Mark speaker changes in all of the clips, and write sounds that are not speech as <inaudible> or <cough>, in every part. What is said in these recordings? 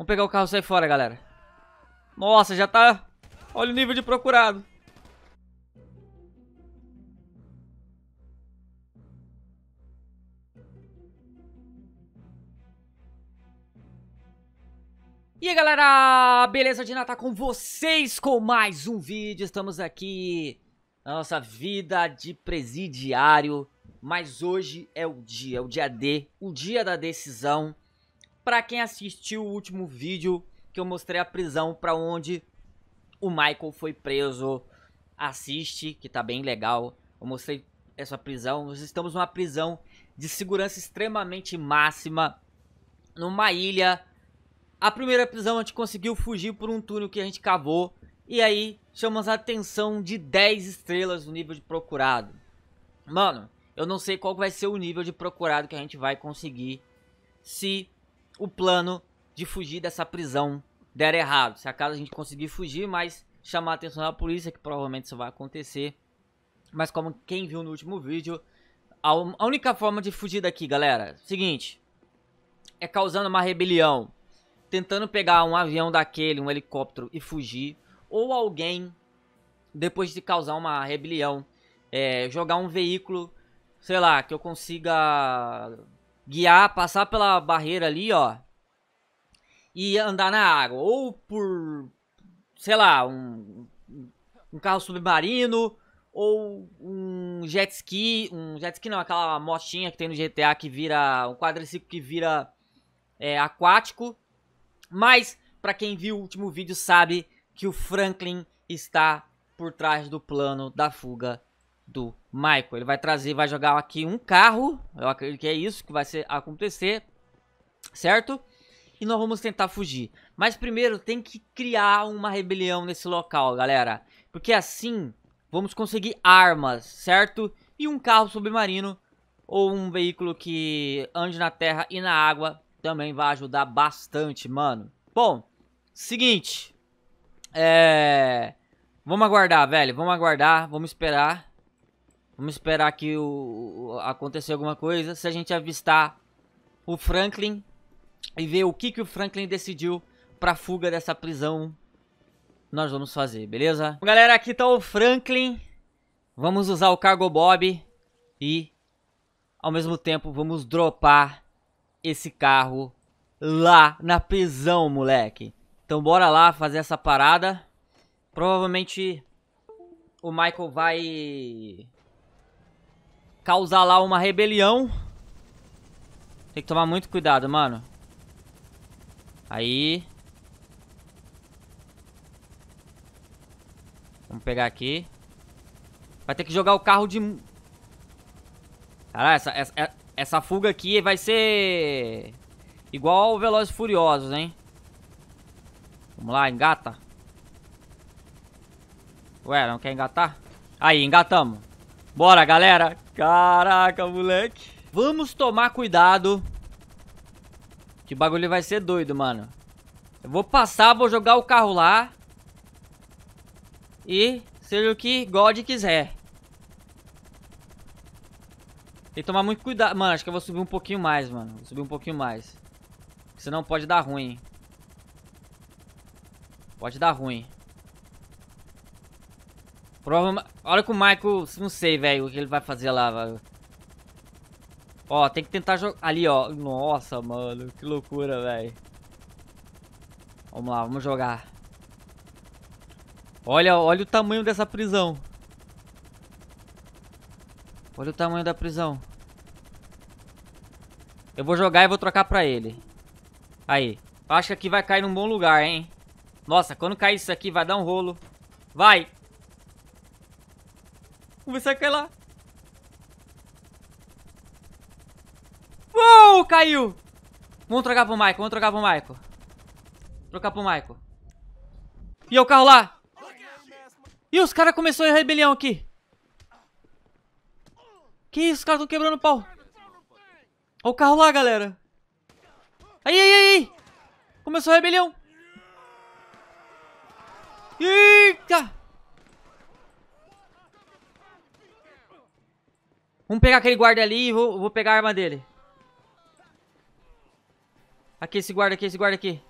Speaker 1: Vamos pegar o carro e sair fora, galera. Nossa, já tá... Olha o nível de procurado. E aí galera, beleza de Natal tá com vocês com mais um vídeo, estamos aqui na nossa vida de presidiário, mas hoje é o dia, é o dia D, o dia da decisão, para quem assistiu o último vídeo que eu mostrei a prisão para onde o Michael foi preso, assiste, que tá bem legal. Eu mostrei essa prisão. Nós estamos numa prisão de segurança extremamente máxima, numa ilha. A primeira prisão a gente conseguiu fugir por um túnel que a gente cavou. E aí, chamamos a atenção de 10 estrelas no nível de procurado. Mano, eu não sei qual vai ser o nível de procurado que a gente vai conseguir se o plano de fugir dessa prisão der errado. Se acaso a gente conseguir fugir, mas chamar a atenção da polícia, que provavelmente isso vai acontecer. Mas como quem viu no último vídeo, a, única forma de fugir daqui, galera, é seguinte, é causando uma rebelião, tentando pegar um avião daquele, um helicóptero e fugir, ou alguém, depois de causar uma rebelião, é, jogar um veículo, sei lá, que eu consiga guiar, passar pela barreira ali, ó, e andar na água, ou por, sei lá, um, um carro submarino, ou um jet ski, um jet ski não, aquela motinha que tem no GTA que vira, um quadriciclo que vira é, aquático, mas para quem viu o último vídeo sabe que o Franklin está por trás do plano da fuga do Michael. Ele vai trazer, vai jogar aqui um carro. Eu acredito que é isso que vai ser, acontecer. Certo? E nós vamos tentar fugir. Mas primeiro tem que criar uma rebelião nesse local, galera. Porque assim vamos conseguir armas, certo? E um carro submarino ou um veículo que ande na terra e na água também vai ajudar bastante, mano. Bom, seguinte. É... Vamos aguardar, velho. Vamos aguardar. Vamos esperar. Vamos esperar que o, o, alguma coisa. Se a gente avistar o Franklin e ver o que, que o Franklin decidiu pra fuga dessa prisão, nós vamos fazer, beleza? Bom, galera, aqui tá o Franklin. Vamos usar o Cargo Bob e, ao mesmo tempo, vamos dropar esse carro lá na prisão, moleque. Então bora lá fazer essa parada. Provavelmente o Michael vai causar lá uma rebelião. Tem que tomar muito cuidado, mano. Aí. Vamos pegar aqui. Vai ter que jogar o carro de... Caralho, essa, essa, é, essa fuga aqui vai ser... Igual ao Velozes Furiosos, hein? Vamos lá, engata. Ué, não quer engatar? Aí, engatamos. Bora, galera. Caraca, moleque. Vamos tomar cuidado. Que bagulho vai ser doido, mano. Eu vou passar, vou jogar o carro lá. E seja o que God quiser. Tem que tomar muito cuidado. Mano, acho que eu vou subir um pouquinho mais, mano. Vou subir um pouquinho mais. Senão pode dar ruim. Pode dar ruim. Provavelmente... Olha que o Michael, não sei, velho, o que ele vai fazer lá, velho. Ó, tem que tentar jogar... Ali, ó. Nossa, mano, que loucura, velho. Vamos lá, vamos jogar. Olha, olha o tamanho dessa prisão. Olha o tamanho da prisão. Eu vou jogar e vou trocar pra ele. Aí. Acho que aqui vai cair num bom lugar, hein? Nossa, quando cair isso aqui vai dar um rolo. Vai! Comecei a cair lá. Uou, caiu. Vamos trocar pro Michael, vamos trocar pro Michael. Trocar pro Michael. E o carro lá. Ih, os caras começaram a rebelião aqui. Que isso, os caras estão quebrando pau. Olha o carro lá, galera. Aí, aí, aí. Começou a rebelião. Eita. Vamos pegar aquele guarda ali e vou, vou pegar a arma dele. Aqui, esse guarda aqui, esse guarda aqui.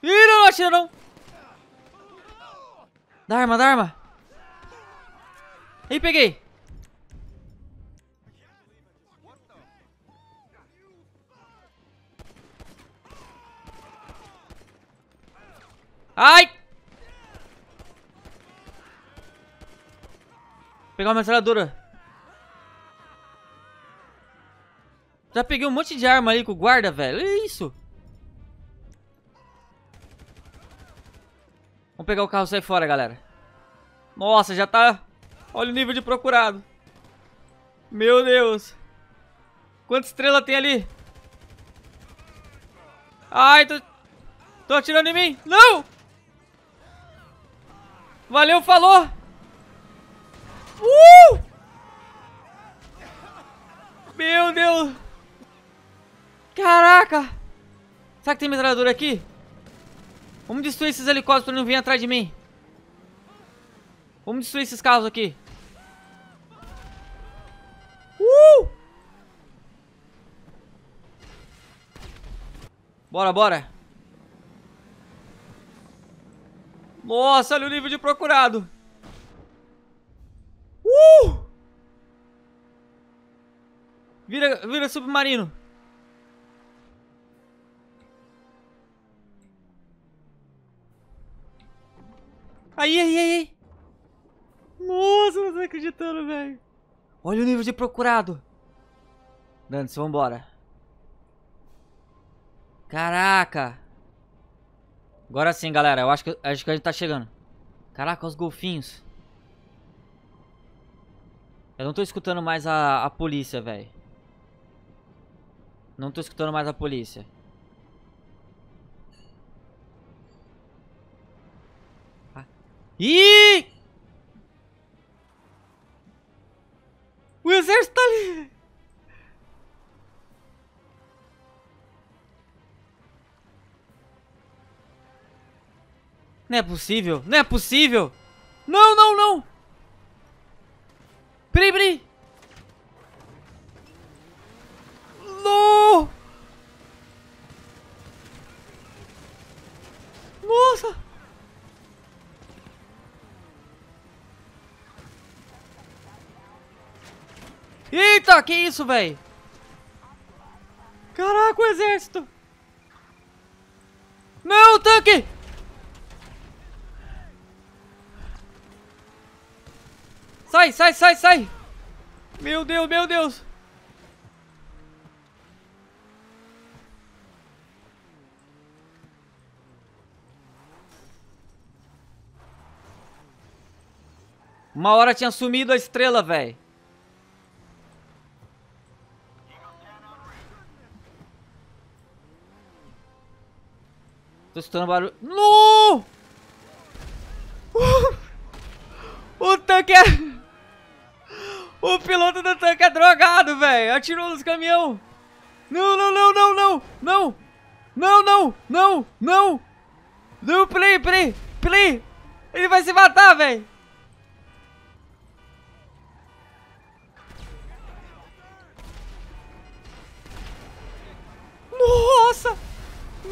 Speaker 1: Ih, não, não atira não. Dá arma, dá arma. Ih, peguei. Ai! Pegar uma metralhadora. Já peguei um monte de arma ali com o guarda, velho. Olha é isso. Vamos pegar o carro e sair fora, galera. Nossa, já tá... Olha o nível de procurado. Meu Deus. Quantas estrelas tem ali? Ai, tô... Tô atirando em mim. Não! Valeu, falou! Uh! Meu Deus! Caraca! Será que tem metralhadora aqui? Vamos destruir esses helicópteros pra não vir atrás de mim. Vamos destruir esses carros aqui. Uh! Bora, bora. Nossa, olha o nível de procurado. Vira, vira submarino. Aí, aí, aí. Nossa, não tô acreditando, velho. Olha o nível de procurado. Dantes, se vambora. Caraca. Agora sim, galera. Eu acho que, acho que a gente tá chegando. Caraca, os golfinhos. Eu não tô escutando mais a, a polícia, velho. Não tô escutando mais a polícia. Ah. Ih! O exército tá ali! Não é possível! Não é possível! Não, não, não! nossa! Eita, que isso, velho? Caraca, o exército! Não, tanque! Sai, sai, sai, sai! Meu Deus, meu Deus! Uma hora tinha sumido a estrela, velho. Tô escutando barulho. No! Uh! O tanque é... O piloto do tanque é drogado, velho. Atirou nos caminhão. Não, não, não, não, não. Não. Não, não, não, não. Não, play, play, play. Ele vai se matar, velho.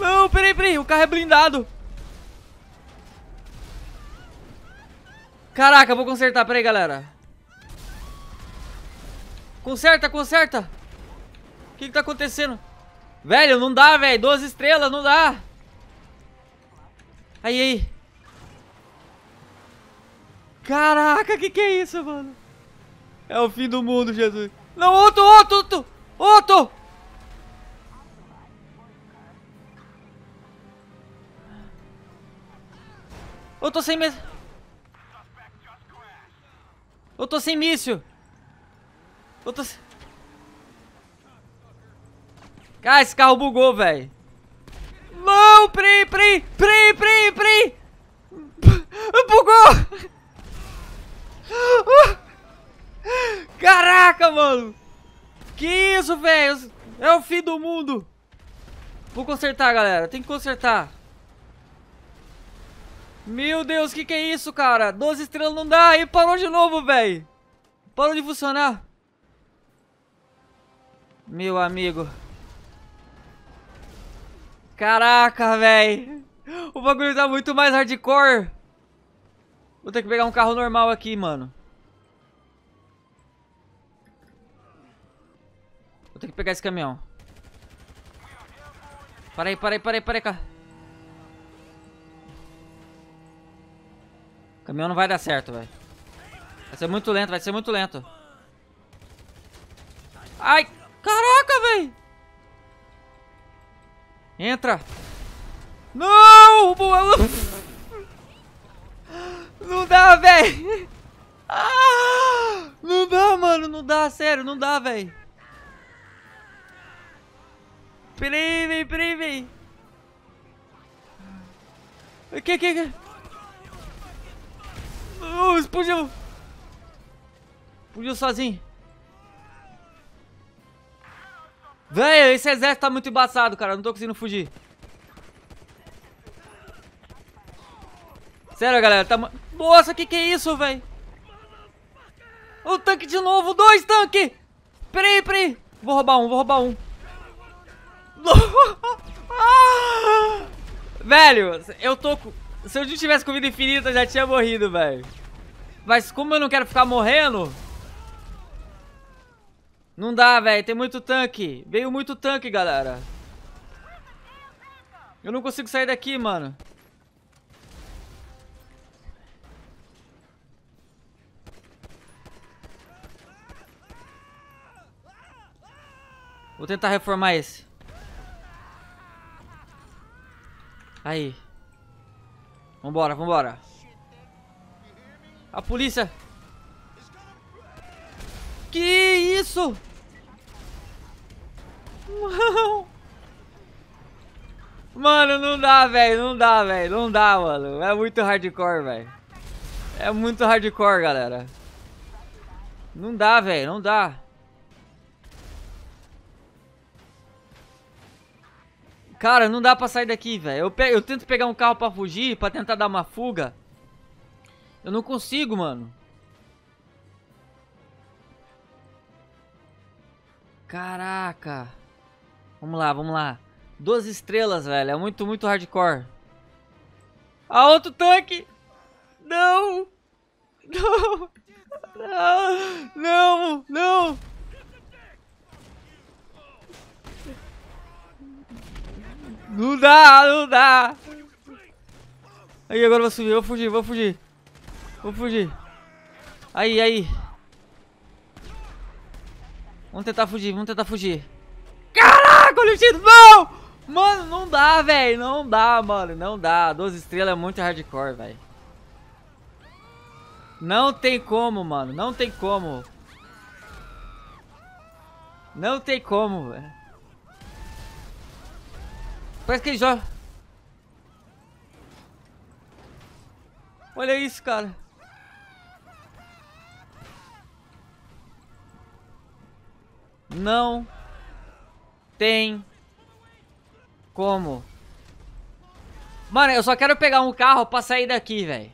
Speaker 1: Não, peraí, peraí. O carro é blindado. Caraca, vou consertar. Peraí, galera. Conserta, conserta. O que que tá acontecendo? Velho, não dá, velho. 12 estrelas, não dá. Aí, aí. Caraca, que que é isso, mano? É o fim do mundo, Jesus. Não, outro, outro, outro. Outro. Eu tô sem míssil. Eu tô sem míssil. Eu tô sem... ah, esse carro bugou, velho. Não, prei, prei, prei, prei, prei. <laughs> Bugou. <laughs> Caraca, mano. Que isso, velho. É o fim do mundo. Vou consertar, galera. Tem que consertar. Meu Deus, que que é isso, cara? 12 estrelas não dá. E parou de novo, velho. Parou de funcionar. Meu amigo. Caraca, velho. O bagulho tá muito mais hardcore. Vou ter que pegar um carro normal aqui, mano. Vou ter que pegar esse caminhão. Para aí, para aí, para aí, para aí, cara. O caminhão não vai dar certo, velho. Vai ser muito lento, vai ser muito lento. Ai, caraca, velho. Entra. Não! Não dá, velho. Ah, não dá, mano. Não dá, sério. Não dá, velho. Peraí, velho. Peraí, O que, que, que? Oh, explodiu! Explodiu sozinho. Velho, esse exército tá muito embaçado, cara. Não tô conseguindo fugir. Sério, galera. Tá... Nossa, que que é isso, velho? O tanque de novo. Dois tanques! Peraí, peraí. Vou roubar um, vou roubar um. <laughs> Ah! Velho, eu tô... Se eu não tivesse comida infinita, eu já tinha morrido, velho. Mas como eu não quero ficar morrendo... Não dá, velho. Tem muito tanque. Veio muito tanque, galera. Eu não consigo sair daqui, mano. Vou tentar reformar esse. Aí. Vambora, vambora. A polícia. Que isso? Não. Mano, não dá, velho. Não dá, velho. Não dá, mano. É muito hardcore, velho. É muito hardcore, galera. Não dá, velho. Não dá. Cara, não dá pra sair daqui, velho. Eu, pe... eu tento pegar um carro pra fugir, pra tentar dar uma fuga. Eu não consigo, mano. Caraca. Vamos lá, vamos lá. Duas estrelas, velho. É muito, muito hardcore. Ah, outro tanque! Não! Não! <laughs> Não! Não! Não! Não dá, não dá. Aí, agora eu vou subir, eu vou fugir, vou fugir. Vou fugir. Aí, aí. Vamos tentar fugir, vamos tentar fugir. Caraca, olha o tiro, não! Mano, não dá, velho, não dá, mano, não dá. 12 estrelas é muito hardcore, velho. Não tem como, mano, não tem como. Não tem como, velho. Parece que ele já... Olha isso, cara. Não tem como. Mano, eu só quero pegar um carro pra sair daqui, velho.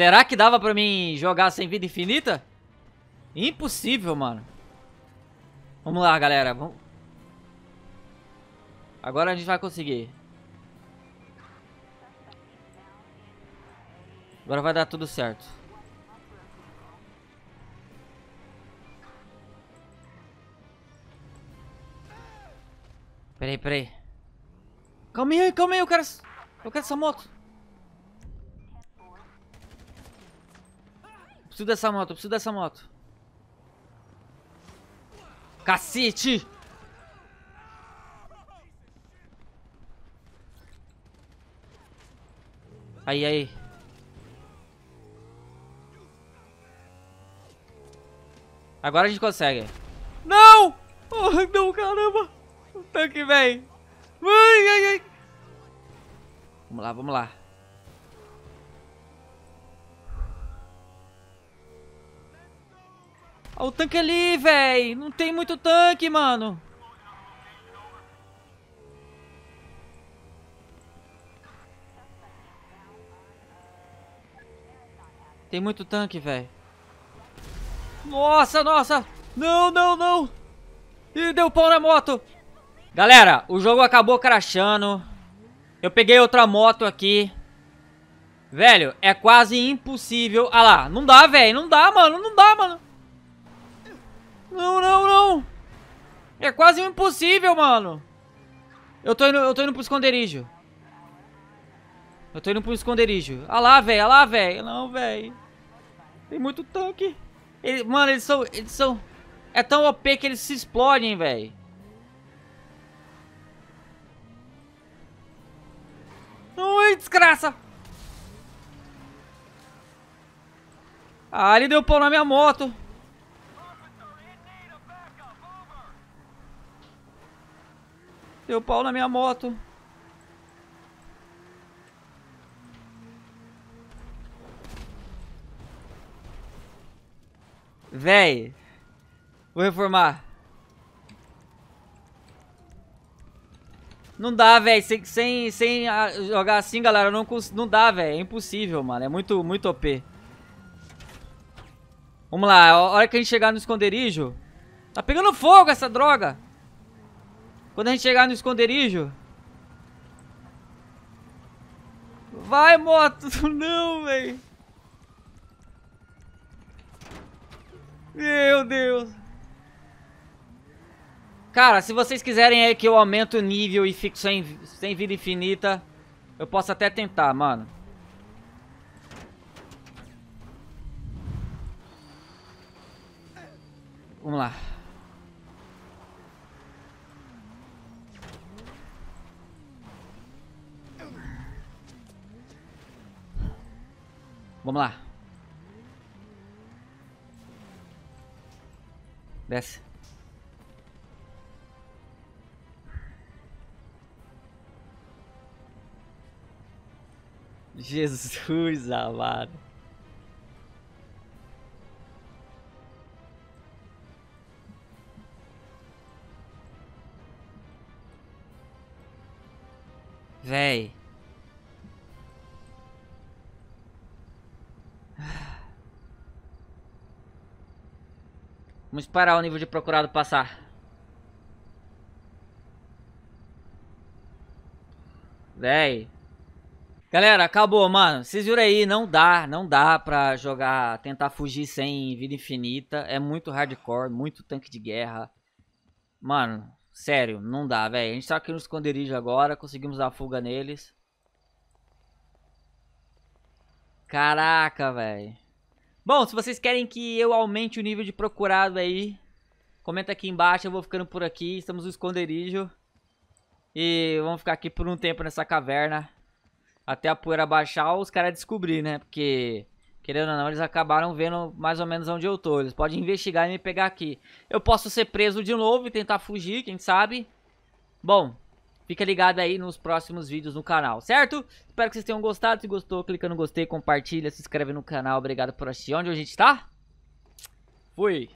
Speaker 1: Será que dava pra mim jogar sem vida infinita? Impossível, mano. Vamos lá, galera. Vamos... Agora a gente vai conseguir. Agora vai dar tudo certo. Peraí, peraí. Calma aí, calma aí, eu quero... Eu quero essa moto. Preciso dessa moto, preciso dessa moto. Cacete! Aí, aí. Agora a gente consegue. Não! Oh, não, caramba! O tanque vem! Ai, ai, ai! Vamos lá, vamos lá. Olha o tanque ali, véi. Não tem muito tanque, mano. Tem muito tanque, velho. Nossa, nossa. Não, não, não. Ih, deu pau na moto. Galera, o jogo acabou crashando. Eu peguei outra moto aqui. Velho, é quase impossível. Ah lá, não dá, velho. Não dá, mano. Não dá, mano. Não, não, não. É quase impossível, mano. Eu tô indo, eu tô indo pro esconderijo. Eu tô indo pro esconderijo. Ah lá, velho, ah lá, velho. Não, velho. Tem muito tanque. Ele, mano, eles são, eles são... É tão OP que eles se explodem, velho. Ui, desgraça. Ah, ele deu pau na minha moto. Deu pau na minha moto. Véi. Vou reformar. Não dá, velho. Sem, sem, sem ah, jogar assim, galera, não, não dá, velho. É impossível, mano. É muito, muito OP. Vamos lá. A hora que a gente chegar no esconderijo... Tá pegando fogo essa droga! Quando a gente chegar no esconderijo... Vai, moto! <laughs> Não, velho! Meu Deus! Cara, se vocês quiserem aí é que eu aumente o nível e fico sem, sem vida infinita, eu posso até tentar, mano. Vamos lá. Vamos lá. Desce. Jesus <laughs> amado. Véi. Vamos esperar o nível de procurado passar. Véi. Galera, acabou, mano. Vocês viram aí, não dá, não dá pra jogar, tentar fugir sem vida infinita. É muito hardcore, muito tanque de guerra. Mano, sério, não dá, velho. A gente tá aqui no esconderijo agora, conseguimos dar fuga neles. Caraca, velho. Bom, se vocês querem que eu aumente o nível de procurado aí, comenta aqui embaixo, eu vou ficando por aqui, estamos no esconderijo. E vamos ficar aqui por um tempo nessa caverna, até a poeira baixar os caras descobrir, né? Porque, querendo ou não, eles acabaram vendo mais ou menos onde eu tô, eles podem investigar e me pegar aqui. Eu posso ser preso de novo e tentar fugir, quem sabe? Bom, Fica ligado aí nos próximos vídeos no canal, certo? Espero que vocês tenham gostado. Se gostou, clica no gostei, compartilha, se inscreve no canal. Obrigado por assistir. Onde a gente tá? Fui!